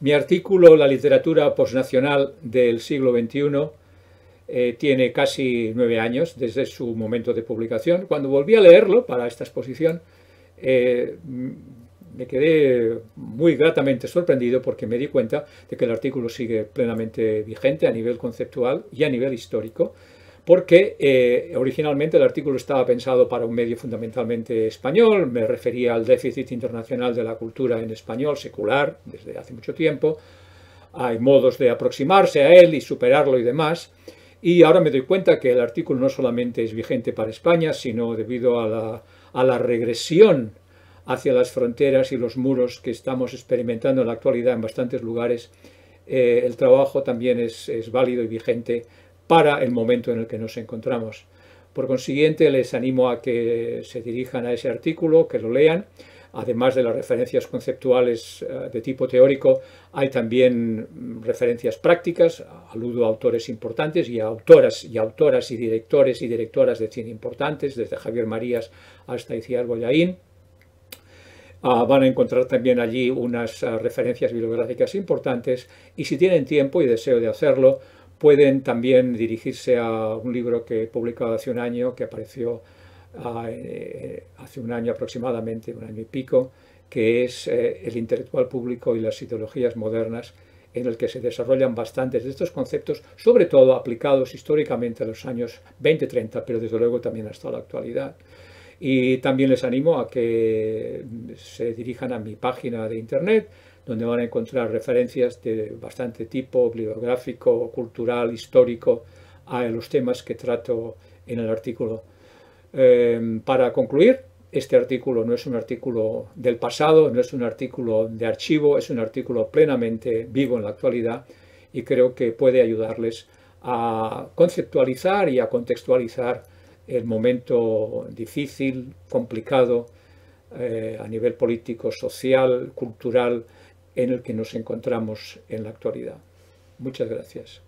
Mi artículo La literatura posnacional del siglo XXI eh, tiene casi nueve años desde su momento de publicación. Cuando volví a leerlo para esta exposición, eh, mm, me quedé muy gratamente sorprendido porque me di cuenta de que el artículo sigue plenamente vigente a nivel conceptual y a nivel histórico porque eh, originalmente el artículo estaba pensado para un medio fundamentalmente español, me refería al déficit internacional de la cultura en español secular desde hace mucho tiempo, hay modos de aproximarse a él y superarlo y demás, y ahora me doy cuenta que el artículo no solamente es vigente para España, sino debido a la, regresión hacia las fronteras y los muros que estamos experimentando en la actualidad en bastantes lugares, eh, el trabajo también es válido y vigente para el momento en el que nos encontramos. Por consiguiente, les animo a que se dirijan a ese artículo, que lo lean. Además de las referencias conceptuales eh, de tipo teórico, hay también mm, referencias prácticas, aludo a autores importantes y a autoras y autoras y directores y directoras de cine importantes, desde Javier Marías hasta Iciar Boyaín. Ah, van a encontrar también allí unas ah, referencias bibliográficas importantes y si tienen tiempo y deseo de hacerlo, Pueden también dirigirse a un libro que he publicado hace un año, que apareció ah, eh, hace un año aproximadamente, un año y pico, que es eh, El intelectual público y las ideologías modernas, en el que se desarrollan bastantes de estos conceptos, sobre todo aplicados históricamente a los años 20-30, pero desde luego también hasta la actualidad. Y también les animo a que se dirijan a mi página de internet, donde van a encontrar referencias de bastante tipo, bibliográfico, cultural, histórico, a los temas que trato en el artículo. Em, para concluir, este artículo no es un artículo del pasado, no es un artículo de archivo, es un artículo plenamente vivo en la actualidad y creo que puede ayudarles a conceptualizar y a contextualizar el momento difícil, complicado, eh, a nivel político, social, cultural, en el que nos encontramos en la actualidad. Muchas gracias.